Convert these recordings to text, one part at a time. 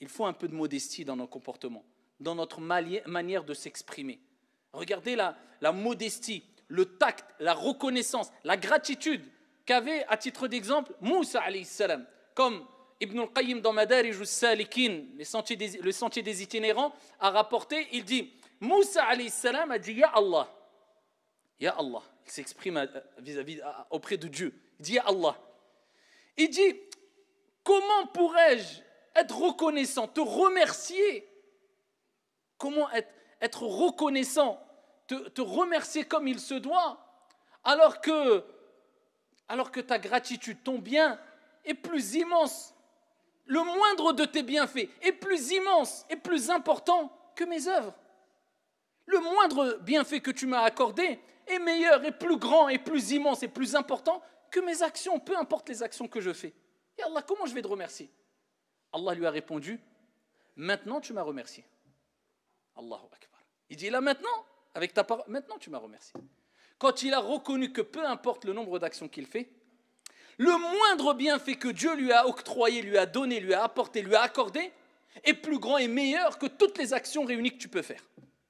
Il faut un peu de modestie dans nos comportements, dans notre manière de s'exprimer. Regardez la, la modestie, le tact, la reconnaissance, la gratitude qu'avait, à titre d'exemple, Moussa salam, comme Ibn al-Qayyim dans Madarij salikin le sentier des itinérants, a rapporté, il dit, Moussa salam a dit, Ya Allah, Ya Allah, il s'exprime euh, vis-à-vis auprès de Dieu, il dit, Ya Allah. Il dit, comment pourrais-je être reconnaissant, te remercier. Comment être, reconnaissant, te, remercier comme il se doit, alors que, alors que ta gratitude, ton bien, est plus immense. Le moindre de tes bienfaits est plus immense et plus important que mes œuvres. Le moindre bienfait que tu m'as accordé est meilleur et plus grand et plus immense et plus important que mes actions, peu importe les actions que je fais. Et Allah, comment je vais te remercier Allah lui a répondu Maintenant tu m'as remercié. Allahu Akbar. Il dit là maintenant, avec ta parole, maintenant tu m'as remercié. Quand il a reconnu que peu importe le nombre d'actions qu'il fait, le moindre bienfait que Dieu lui a octroyé, lui a donné, lui a apporté, lui a accordé, est plus grand et meilleur que toutes les actions réunies que tu peux faire.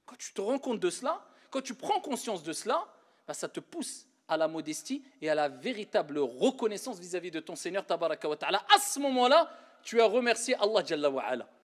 Quand tu te rends compte de cela, quand tu prends conscience de cela, bah, ça te pousse à la modestie et à la véritable reconnaissance vis-à-vis de ton Seigneur Tabaraka À ce moment-là, tu as remercié Allah Jalla